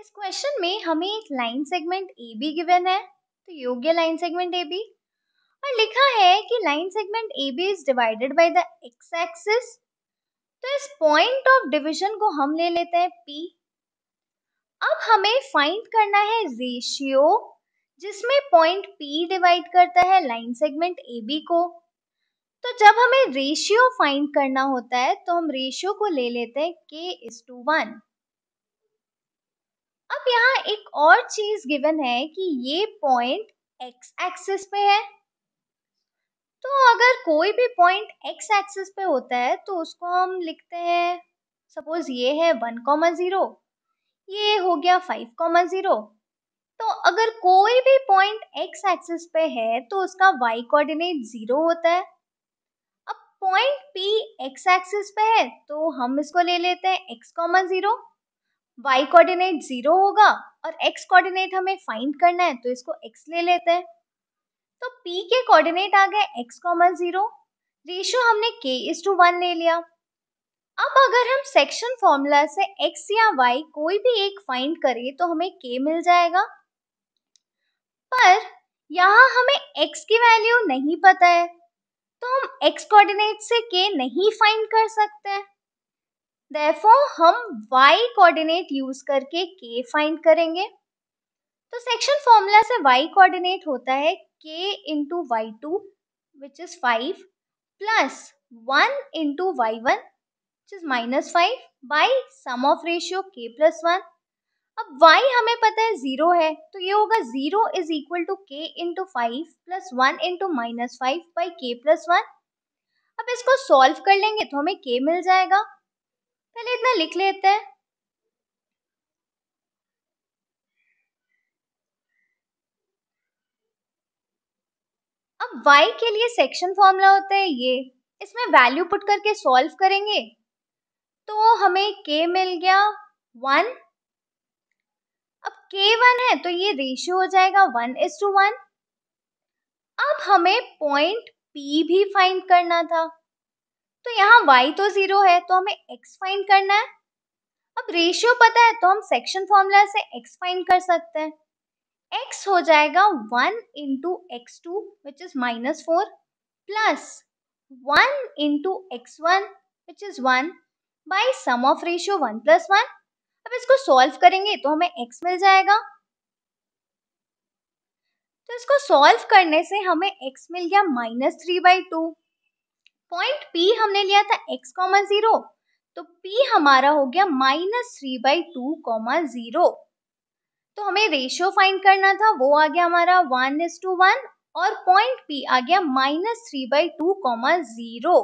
इस क्वेश्चन में हमें एक line segment A B given है तो योग्य लाइन सेगमेंट ए बी और लिखा है कि line segment A B is divided by the X axis तो इस पॉइंट ऑफ डिवीजन को हम ले लेते हैं पी अब हमें फाइंड करना है रेशियो जिसमें पॉइंट पी डिवाइड करता है लाइन सेगमेंट ए बी को तो जब हमें रेशियो फाइंड करना होता है तो हम रेशियो को ले लेते हैं के इज टू वन यहाँ एक और चीज गिवन है कि ये पॉइंट एक्स एक्सिस पे है तो अगर कोई भी पॉइंट एक्स एक्सिस पे होता है तो उसको हम लिखते हैं सपोज ये है वन कॉमा ज़ीरो ये हो गया फाइव कॉमा ज़ीरो तो अगर कोई भी पॉइंट एक्स एक्सिस पे है तो उसका वाई कोऑर्डिनेट ज़ीरो होता है अब पॉइंट पी एक्स एक्सिस पे है तो हम इसको ले लेते हैं X comma zero y coordinate zero होगा और x कोऑर्डिनेट हमें फाइंड करना है तो इसको x ले लेते हैं तो p के कोऑर्डिनेट आ गए x कॉमन जीरो रेशियो हमने k इज टू वन ले लिया अब अगर हम सेक्शन फॉर्मूला से x या y कोई भी एक फाइंड करें तो हमें k मिल जाएगा पर यहाँ हमें x की वैल्यू नहीं पता है तो हम x कोऑर्डिनेट से k नहीं फाइंड कर सकते हैं देयरफॉर हम y कोऑर्डिनेट यूज करके k फाइंड करेंगे तो सेक्शन फॉर्मूला से y कोऑर्डिनेट होता है k into Y two which is five plus one into Y one which is minus five by sum of ratio k plus one अब y हमें पता है जीरो है तो ये होगा zero is equal to k into five plus one into minus five by K plus one अब इसको सॉल्व कर लेंगे तो हमें k मिल जाएगा पहले इतना लिख लेते हैं अब y के लिए सेक्शन फॉर्मूला होता है ये इसमें वैल्यू पुट करके सॉल्व करेंगे तो हमें k मिल गया वन अब k वन है तो ये रेशियो हो जाएगा वन इज टू वन अब हमें पॉइंट P भी फाइंड करना था तो यहाँ y तो जीरो है तो हमें x फाइंड करना है अब रेशियो पता है तो हम सेक्शन फॉर्मूला से x फाइंड कर सकते हैं x हो जाएगा one into X two which is minus four plus one into X one which is one by sum of ratio one plus one अब इसको सॉल्व करेंगे तो हमें x मिल जाएगा तो इसको सॉल्व करने से हमें x मिल गया minus three by two point P हमने लिया था x कॉमा जीरो तो पी हमारा हो गया minus three by two comma zero तो हमें रेशियो फाइंड करना था वो आ गया हमारा वन इज टू वन और पॉइंट पी आ गया minus three by two comma zero